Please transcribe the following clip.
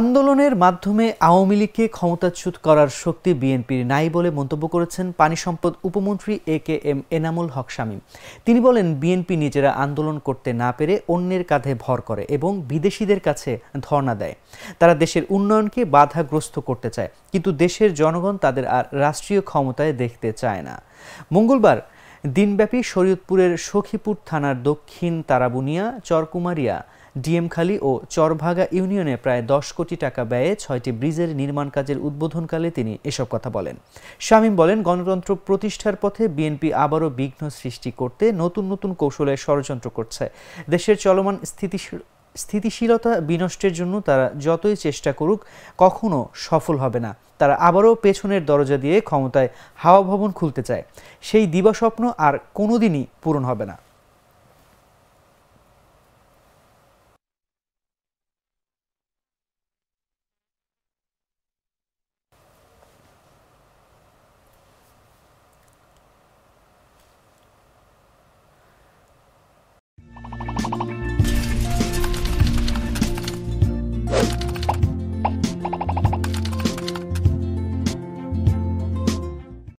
আন্দোলনের মাধ্যমে আওয়ামী লীগকে ক্ষমতাচ্যুত করার শক্তি বিএনপির নাই বলে মন্তব্য করেছেন পানি সম্পদ উপমন্ত্রী A K M Enamul Haque Shamim তিনি বলেন বিএনপি নিজেরা আন্দোলন করতে না পেরে অন্যের কাঁধে ভর করে এবং বিদেশিদের কাছে ধর্ণা দেয় তারা দেশের উন্নয়নকে বাধাগ্রস্ত করতে চায় কিন্তু দেশের জনগণ তাদের আর রাষ্ট্রীয় ক্ষমতায় দেখতে চায় না মঙ্গলবার দিনব্যাপী শরীয়তপুরের সখীপুর থানার দক্ষিণ তারাবুনিয়া চরকুমারিয়া ডিএমখালী ও চরভাগা ইউনিয়নে প্রায় দশ কোটি টাকা ব্যয়ে ছয়টি ব্রিজের নির্মাণ কাজের উদ্বোধনকালে তিনি এসব কথা বলেন শামীম বলেন গণতন্ত্র প্রতিষ্ঠার পথে বিএনপি আবারও বিঘ্ন সৃষ্টি করতে নতুন নতুন কৌশলে ষড়যন্ত্র করছে দেশের চলমান স্থিতিশীল স্থিতিশীলতা বিনষ্টের জন্য তারা যতই চেষ্টা করুক কখনো সফল হবে না তারা আবারও পেছনের দরজা দিয়ে ক্ষমতায় হাওয়া ভবন খুলতে চায় সেই দিবাস্বপ্ন আর কোনোদিনই পূরণ হবে না